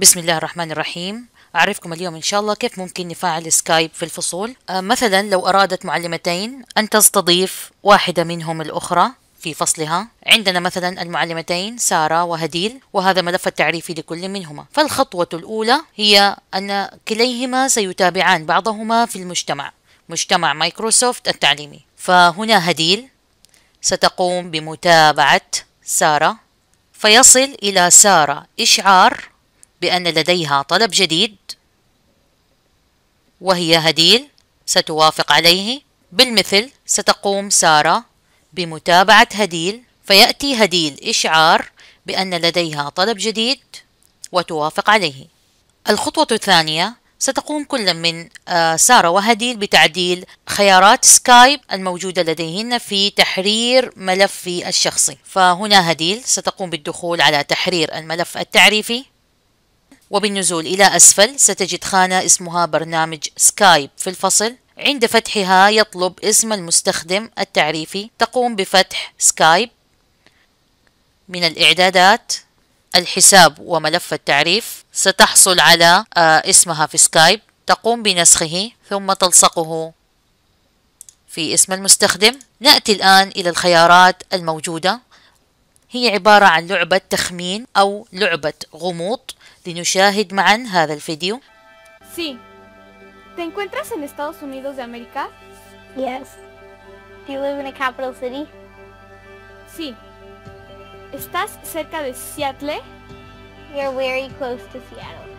بسم الله الرحمن الرحيم أعرفكم اليوم إن شاء الله كيف ممكن نفعل سكايب في الفصول أه، مثلا لو أرادت معلمتين أن تستضيف واحدة منهم الأخرى في فصلها عندنا مثلا المعلمتين سارة وهديل وهذا ملف التعريفي لكل منهما فالخطوة الأولى هي أن كليهما سيتابعان بعضهما في المجتمع مجتمع مايكروسوفت التعليمي فهنا هديل ستقوم بمتابعة سارة فيصل إلى سارة إشعار بأن لديها طلب جديد وهي هديل ستوافق عليه بالمثل ستقوم سارة بمتابعة هديل فيأتي هديل إشعار بأن لديها طلب جديد وتوافق عليه الخطوة الثانية ستقوم كل من آه، سارة وهديل بتعديل خيارات سكايب الموجودة لديهن في تحرير ملفي الشخصي فهنا هديل ستقوم بالدخول على تحرير الملف التعريفي وبالنزول إلى أسفل ستجد خانة اسمها برنامج سكايب في الفصل عند فتحها يطلب اسم المستخدم التعريفي تقوم بفتح سكايب من الإعدادات الحساب وملف التعريف ستحصل على آه، اسمها في سكايب تقوم بنسخه ثم تلصقه في اسم المستخدم نأتي الآن إلى الخيارات الموجودة هي عبارة عن لعبة تخمين أو لعبة غموض لنشاهد معا هذا الفيديو Sí. ¿Te encuentras en Estados Unidos de América? Yes. Do you live in a capital city? Sí. ¿Estás cerca de Seattle? You're very close to Seattle.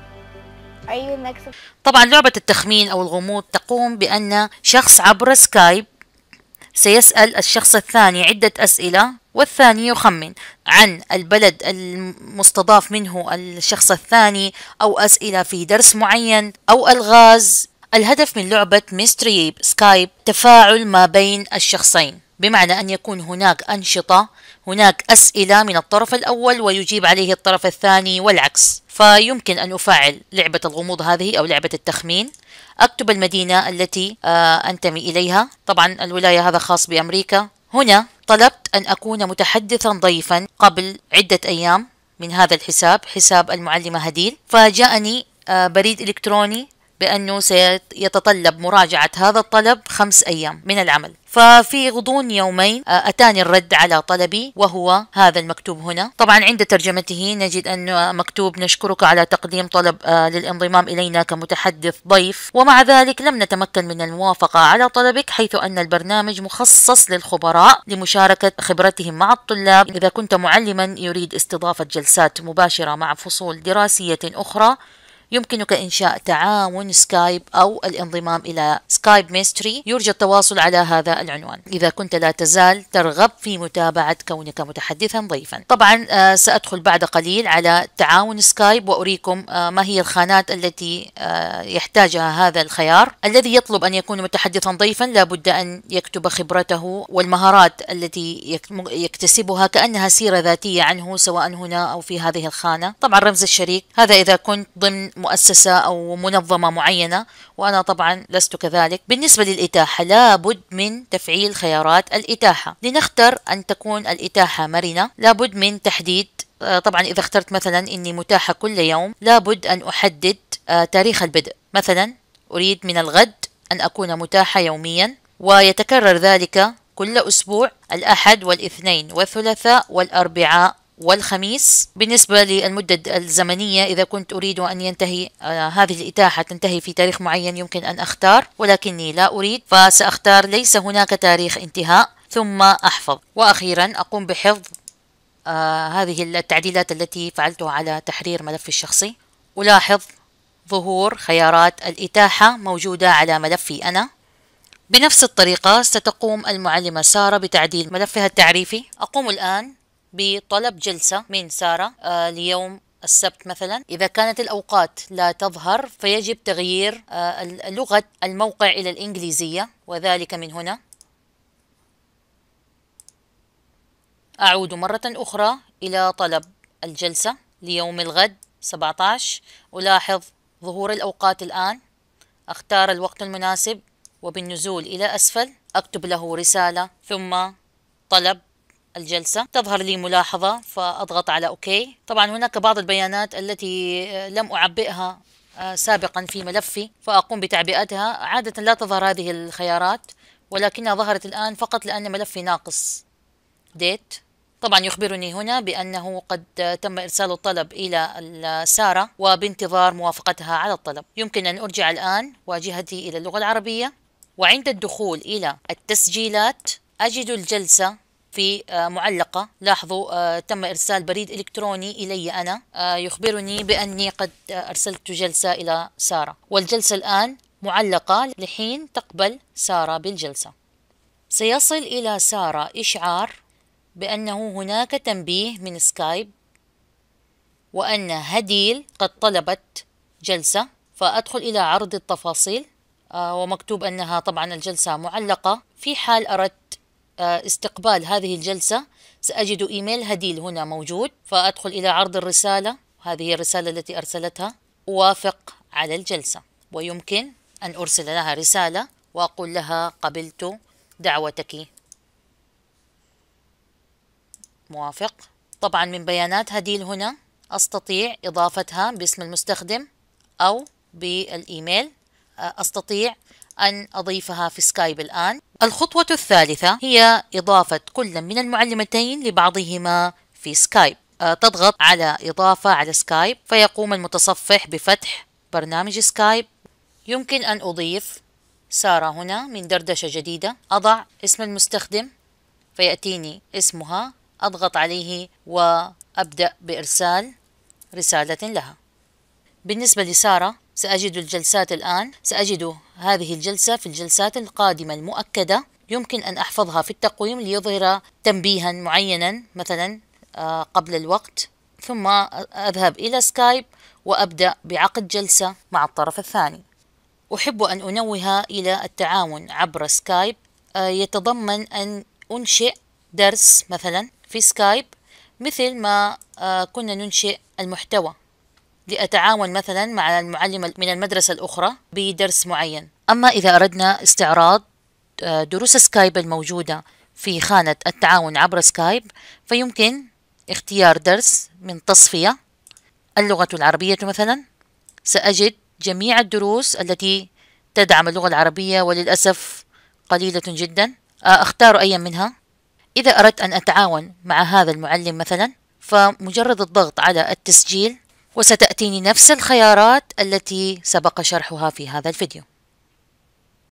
Are you in Mexico? طبعا لعبة التخمين أو الغموض تقوم بأن شخص عبر سكايب سيسأل الشخص الثاني عدة أسئلة والثاني يخمن عن البلد المستضاف منه الشخص الثاني أو أسئلة في درس معين أو ألغاز الهدف من لعبة ميستري سكايب تفاعل ما بين الشخصين بمعنى أن يكون هناك أنشطة هناك أسئلة من الطرف الأول ويجيب عليه الطرف الثاني والعكس فيمكن أن أفعل لعبة الغموض هذه أو لعبة التخمين أكتب المدينة التي آه، أنتمي إليها طبعا الولاية هذا خاص بأمريكا هنا طلبت أن أكون متحدثا ضيفا قبل عدة أيام من هذا الحساب حساب المعلمة هديل فجاءني آه، بريد إلكتروني بأنه سيتطلب مراجعة هذا الطلب خمس أيام من العمل ففي غضون يومين آه، أتاني الرد على طلبي وهو هذا المكتوب هنا طبعا عند ترجمته نجد أنه مكتوب نشكرك على تقديم طلب آه، للانضمام إلينا كمتحدث ضيف ومع ذلك لم نتمكن من الموافقة على طلبك حيث أن البرنامج مخصص للخبراء لمشاركة خبرتهم مع الطلاب إذا كنت معلما يريد استضافة جلسات مباشرة مع فصول دراسية أخرى يمكنك إنشاء تعاون سكايب أو الانضمام إلى سكايب ميستري يرجى التواصل على هذا العنوان إذا كنت لا تزال ترغب في متابعة كونك متحدثا ضيفا طبعا آه، سأدخل بعد قليل على تعاون سكايب وأريكم آه، ما هي الخانات التي آه، يحتاجها هذا الخيار الذي يطلب أن يكون متحدثا ضيفا لابد أن يكتب خبرته والمهارات التي يكتسبها كأنها سيرة ذاتية عنه سواء هنا أو في هذه الخانة طبعا رمز الشريك هذا إذا كنت ضمن مؤسسة أو منظمة معينة وأنا طبعا لست كذلك بالنسبة للإتاحة لابد من تفعيل خيارات الإتاحة لنختر أن تكون الإتاحة مرنة لابد من تحديد آه، طبعا إذا اخترت مثلا أني متاحة كل يوم لابد أن أحدد آه، تاريخ البدء مثلا أريد من الغد أن أكون متاحة يوميا ويتكرر ذلك كل أسبوع الأحد والاثنين والثلاثاء والأربعاء والخميس بالنسبة للمدة الزمنية إذا كنت أريد أن ينتهي آه، هذه الإتاحة تنتهي في تاريخ معين يمكن أن أختار ولكني لا أريد فسأختار ليس هناك تاريخ انتهاء ثم أحفظ وأخيرا أقوم بحفظ آه، هذه التعديلات التي فعلتها على تحرير ملفي الشخصي ألاحظ ظهور خيارات الإتاحة موجودة على ملفي أنا بنفس الطريقة ستقوم المعلمة سارة بتعديل ملفها التعريفي أقوم الآن بطلب جلسة من سارة آه، ليوم السبت مثلا إذا كانت الأوقات لا تظهر فيجب تغيير آه، لغة الموقع إلى الإنجليزية وذلك من هنا أعود مرة أخرى إلى طلب الجلسة ليوم الغد 17 ألاحظ ظهور الأوقات الآن أختار الوقت المناسب وبالنزول إلى أسفل أكتب له رسالة ثم طلب الجلسة تظهر لي ملاحظة فأضغط على أوكي طبعا هناك بعض البيانات التي آه، لم أعبئها آه، سابقا في ملفي فأقوم بتعبئتها عادة لا تظهر هذه الخيارات ولكنها ظهرت الآن فقط لأن ملفي ناقص ديت طبعا يخبرني هنا بأنه قد آه، تم إرسال الطلب إلى سارة وبانتظار موافقتها على الطلب يمكن أن أرجع الآن واجهتي إلى اللغة العربية وعند الدخول إلى التسجيلات أجد الجلسة في آه، معلقة لاحظوا آه، تم إرسال بريد إلكتروني إلي أنا آه، يخبرني بأني قد أرسلت جلسة إلى سارة والجلسة الآن معلقة لحين تقبل سارة بالجلسة سيصل إلى سارة إشعار بأنه هناك تنبيه من سكايب وأن هديل قد طلبت جلسة فأدخل إلى عرض التفاصيل ومكتوب أنها طبعا الجلسة معلقة في حال أردت آه، استقبال هذه الجلسة سأجد إيميل هديل هنا موجود فأدخل إلى عرض الرسالة هذه الرسالة التي أرسلتها أوافق على الجلسة ويمكن أن أرسل لها رسالة وأقول لها قبلت دعوتك موافق طبعا من بيانات هديل هنا أستطيع إضافتها باسم المستخدم أو بالإيميل آه، أستطيع أن أضيفها في سكايب الآن الخطوة الثالثة هي إضافة كل من المعلمتين لبعضهما في سكايب أه، تضغط على إضافة على سكايب فيقوم المتصفح بفتح برنامج سكايب يمكن أن أضيف سارة هنا من دردشة جديدة أضع اسم المستخدم فيأتيني اسمها أضغط عليه وأبدأ بإرسال رسالة لها بالنسبة لسارة سأجد الجلسات الآن سأجد هذه الجلسة في الجلسات القادمة المؤكدة يمكن أن أحفظها في التقويم ليظهر تنبيها معينا مثلا آه، قبل الوقت ثم أذهب إلى سكايب وأبدأ بعقد جلسة مع الطرف الثاني أحب أن أنوه إلى التعاون عبر سكايب آه، يتضمن أن أنشئ درس مثلا في سكايب مثل ما آه، كنا ننشئ المحتوى لأتعاون مثلا مع المعلمة من المدرسة الأخرى بدرس معين أما إذا أردنا استعراض آه، دروس سكايب الموجودة في خانة التعاون عبر سكايب فيمكن اختيار درس من تصفية اللغة العربية مثلا سأجد جميع الدروس التي تدعم اللغة العربية وللأسف قليلة جدا آه، أختار أي منها إذا أردت أن أتعاون مع هذا المعلم مثلا فمجرد الضغط على التسجيل وستأتيني نفس الخيارات التي سبق شرحها في هذا الفيديو